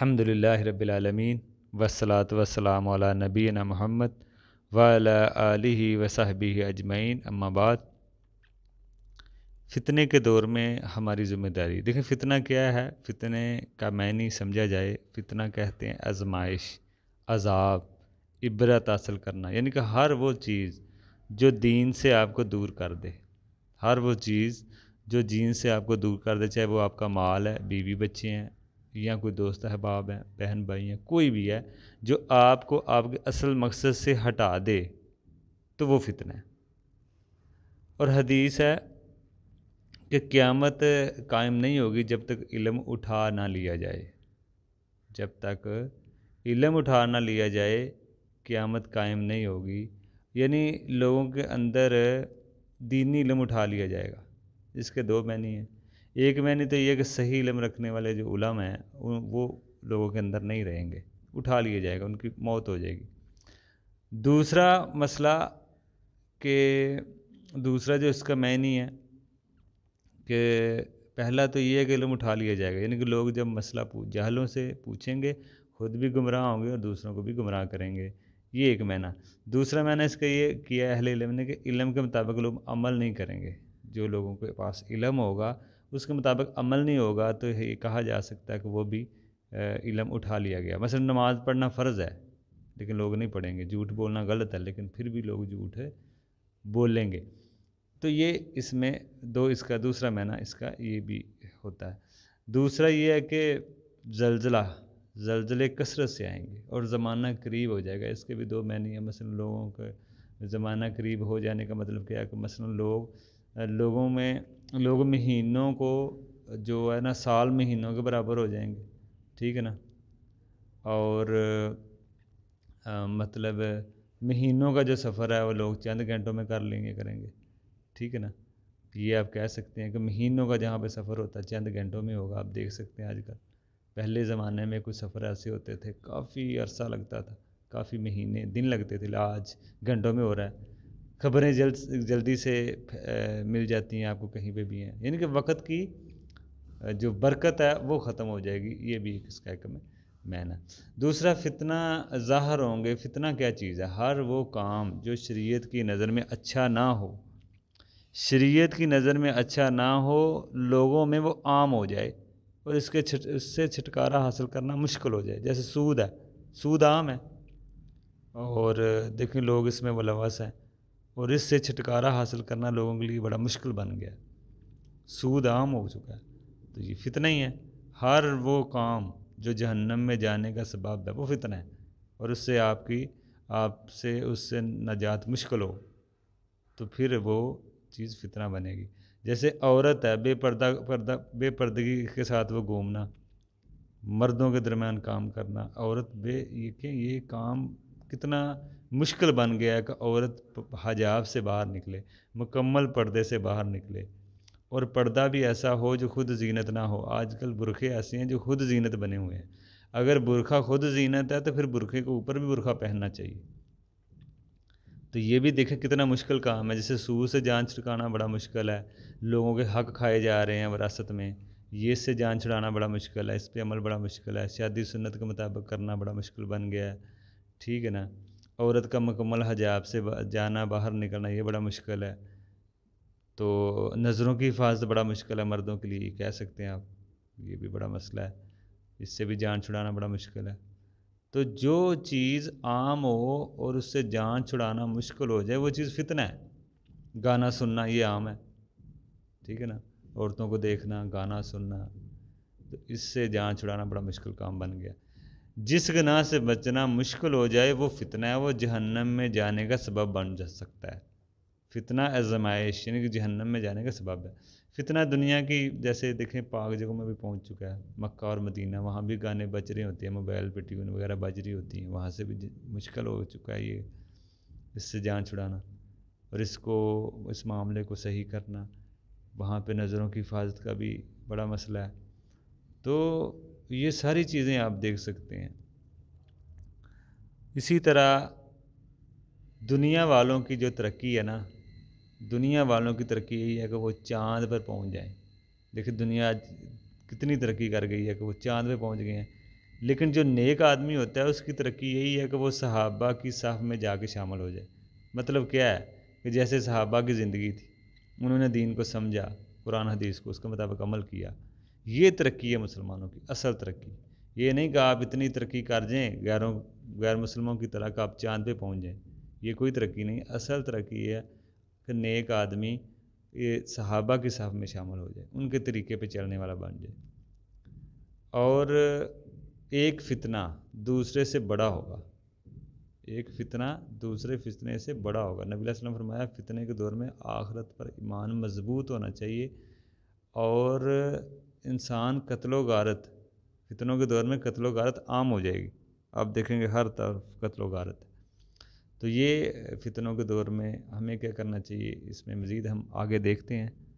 अल्हम्दुलिल्लाह रब्बिलालमीन वसलात वसलाम नबीना मोहम्मद वाला आलिही वसाहबी अजमैन अम्माबाद फितने के दौर में हमारी ज़िम्मेदारी देखें फ़ितना क्या है फितने का नहीं समझा जाए फितना कहते हैं आजमाइश अजाब इबरत हासिल करना यानी कि हर वो चीज़ जो दीन से आपको दूर कर दे हर वो चीज़ जो जीन से आपको दूर कर दे चाहे वो आपका माल है बीवी बच्चे हैं या कोई दोस्त अहबाब हैं बहन भाई हैं कोई भी है जो आपको आपके असल मकसद से हटा दे तो वो फितना है और हदीस है कि क़्यामत कायम नहीं होगी जब तक इलम उठा ना लिया जाए जब तक इलम उठा ना लिया जाए क़्यामत कायम नहीं होगी यानी लोगों के अंदर दीनी इलम उठा लिया जाएगा इसके दो मैनी हैं एक नहीं तो ये कि सही इलम रखने वाले जो उलम हैं वो लोगों के अंदर नहीं रहेंगे उठा लिया जाएगा उनकी मौत हो जाएगी दूसरा मसला के दूसरा जो इसका मैनी है कि पहला तो ये है कि इलम उठा लिया जाएगा यानी कि लोग जब मसला पूछ जहलों से पूछेंगे खुद भी गुमराह होंगे और दूसरों को भी गुमराह करेंगे ये एक मैना दूसरा मैंने इसका ये किया अहल इलम ने कि इलम के मुताबिक लोग अमल नहीं करेंगे जो लोगों के पास इलम होगा उसके मुताबिक अमल नहीं होगा तो ये कहा जा सकता है कि वो भी इलम उठा लिया गया मसलन नमाज़ पढ़ना फ़र्ज़ है लेकिन लोग नहीं पढ़ेंगे झूठ बोलना गलत है लेकिन फिर भी लोग झूठ बोलेंगे तो ये इसमें दो इसका दूसरा मैना इसका ये भी होता है दूसरा ये है कि जलजला जलजले कसरत से आएंगे और ज़माना करीब हो जाएगा इसके भी दो मैने हैं मसलन लोगों के ज़माना करीब हो जाने का मतलब क्या है कि मसलन लोग लोगों में लोग महीनों को जो है ना साल महीनों के बराबर हो जाएंगे ठीक है ना और आ, मतलब महीनों का जो सफ़र है वो लोग चंद घंटों में कर लेंगे करेंगे ठीक है ना ये आप कह सकते हैं कि महीनों का जहाँ पे सफ़र होता है चंद घंटों में होगा आप देख सकते हैं आजकल पहले ज़माने में कुछ सफ़र ऐसे होते थे काफ़ी अरसा लगता था काफ़ी महीने दिन लगते थे आज घंटों में हो रहा है खबरें जल्द जल्दी से मिल जाती हैं आपको कहीं पे भी हैं यानी कि वक्त की जो बरकत है वो ख़त्म हो जाएगी ये भी एक इसका एक मैन है दूसरा फितना ज़ाहर होंगे फितना क्या चीज़ है हर वो काम जो शरीयत की नज़र में अच्छा ना हो शरीयत की नज़र में अच्छा ना हो लोगों में वो आम हो जाए और इसके छट, इससे छुटकारा हासिल करना मुश्किल हो जाए जैसे सूद है सूद आम है और देखें लोग इसमें मुलवस हैं और इससे छुटकारा हासिल करना लोगों के लिए बड़ा मुश्किल बन गया सूद आम हो चुका है तो ये फितना ही है हर वो काम जो जहन्नम में जाने का सबाब है वो फितना है और उससे आपकी आपसे उससे नजात मुश्किल हो तो फिर वो चीज़ फितना बनेगी जैसे औरत है बेपर्दा पर्दा बेपर्दगी के साथ वो घूमना मर्दों के दरम्यान काम करना औरत बे ये ये काम कितना मुश्किल बन गया कि औरत हजाब से बाहर निकले मुकम्मल पर्दे से बाहर निकले और पर्दा भी ऐसा हो जो खुद जीनत ना हो आजकल बुरखे ऐसे हैं जो खुद जीनत बने हुए हैं अगर बुरखा खुद जीनत है तो फिर बुरखे के ऊपर भी बुरखा पहनना चाहिए तो ये भी देखें कितना मुश्किल काम है जैसे सू से जान छिड़काना बड़ा मुश्किल है लोगों के हक खाए जा रहे हैं विरासत में ये से जान छुड़ाना बड़ा मुश्किल है इस पर अमल बड़ा मुश्किल है शादी सुन्नत के मुताबिक करना बड़ा मुश्किल बन गया है ठीक है ना औरत का मकमल हजाब से जाना बाहर निकलना ये बड़ा मुश्किल है तो नज़रों की हिफाजत बड़ा मुश्किल है मर्दों के लिए कह सकते हैं आप ये भी बड़ा मसला है इससे भी जान छुड़ाना बड़ा मुश्किल है तो जो चीज़ आम हो और उससे जान छुड़ाना मुश्किल हो जाए वो चीज़ फितना है गाना सुनना ये आम है ठीक है ना औरतों को देखना गाना सुनना तो इससे जान छुड़ाना बड़ा मुश्किल काम बन गया जिस गुनाह से बचना मुश्किल हो जाए वो फितना है वो जहन्नम में जाने का सबब बन जा सकता है फितना आजमाइश यानी कि जहन्नम में जाने का सबब है फितना दुनिया की जैसे देखें पाक जगहों में भी पहुंच चुका है मक्का और मदीना वहाँ भी गाने बज रहे होते हैं मोबाइल पे ट्यून वगैरह बज रही होती हैं वहाँ से भी मुश्किल हो चुका है ये इससे जान छुड़ाना और इसको इस मामले को सही करना वहाँ पे नज़रों की हिफाजत का भी बड़ा मसला है तो तो ये सारी चीज़ें आप देख सकते हैं इसी तरह दुनिया वालों की जो तरक्की है ना दुनिया वालों की तरक्की यही है कि वो चाँद पर पहुंच जाएं देखिए दुनिया आज कितनी तरक्की कर गई है कि वो चाँद पर पहुंच गए हैं लेकिन जो नेक आदमी होता है उसकी तरक्की यही है कि वो सहाबा की साफ में जा शामिल हो जाए मतलब क्या है कि जैसे सहाबा की ज़िंदगी थी उन्होंने दीन को समझा कुरान हदीस को उसके मुताबिक अमल किया ये तरक्की है मुसलमानों की असल तरक्की ये नहीं कहा आप इतनी तरक्की कर जाएँ गैरों गैर मुसलमानों की तरह का आप चांद पे पहुँच जाएँ ये कोई तरक्की नहीं असल तरक्की है कि नेक आदमी ये सहाबा के साहब में शामिल हो जाए उनके तरीके पे चलने वाला बन जाए और एक फितना दूसरे से बड़ा होगा एक फितना दूसरे फितने से बड़ा होगा नबी वसलम फरमाया फितने के दौर में आखरत पर ईमान मजबूत होना चाहिए और इंसान कत्लो गारत फितनों के दौर में कत्लो गारत आम हो जाएगी आप देखेंगे हर तरफ कत्लो गारत तो ये फितनों के दौर में हमें क्या करना चाहिए इसमें मज़ीद हम आगे देखते हैं